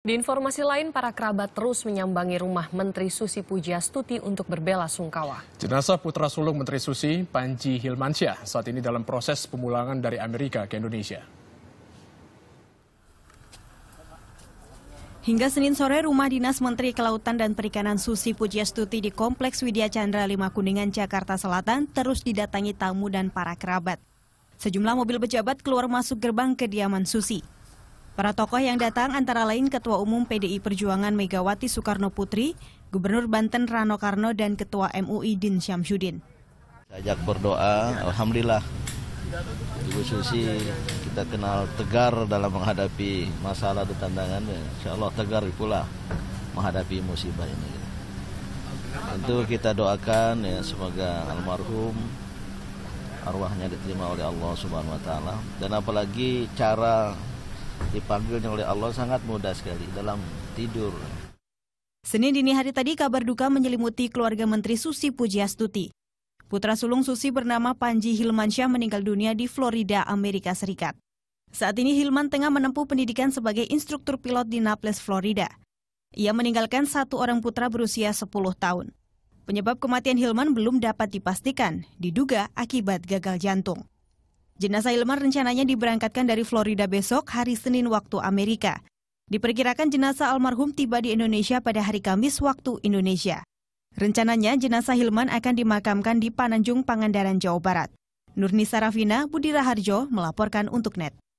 Di informasi lain, para kerabat terus menyambangi rumah Menteri Susi Pujiastuti untuk berbela sungkawa. Jenazah putra sulung Menteri Susi, Panji Hilmansyah, saat ini dalam proses pemulangan dari Amerika ke Indonesia. Hingga Senin sore, rumah dinas Menteri Kelautan dan Perikanan Susi Pujiastuti di Kompleks Widya Chandra Lima Kuningan, Jakarta Selatan terus didatangi tamu dan para kerabat. Sejumlah mobil pejabat keluar masuk gerbang kediaman Susi. Para tokoh yang datang antara lain Ketua Umum PDI Perjuangan Megawati Soekarno Putri, Gubernur Banten Rano Karno, dan Ketua MUI Din Syamsuddin. Ajak berdoa, Alhamdulillah. Ibu Susi kita kenal tegar dalam menghadapi masalah dan tantangan. Insya Allah tegar pula menghadapi musibah ini. Tentu kita doakan ya semoga almarhum arwahnya diterima oleh Allah Subhanahu wa taala dan apalagi cara dipanggilnya oleh Allah sangat mudah sekali dalam tidur. Senin dini hari tadi kabar duka menyelimuti keluarga Menteri Susi Pujiastuti. Putra sulung Susi bernama Panji Hilmansyah meninggal dunia di Florida, Amerika Serikat. Saat ini Hilman tengah menempuh pendidikan sebagai instruktur pilot di Naples, Florida. Ia meninggalkan satu orang putra berusia 10 tahun. Penyebab kematian Hilman belum dapat dipastikan, diduga akibat gagal jantung. Jenazah Ilmar rencananya diberangkatkan dari Florida besok hari Senin waktu Amerika. Diperkirakan jenazah almarhum tiba di Indonesia pada hari Kamis waktu Indonesia. Rencananya jenazah Hilman akan dimakamkan di Pananjung, Pangandaran, Jawa Barat. Nurni Sarafina, Budi Raharjo melaporkan untuk NET.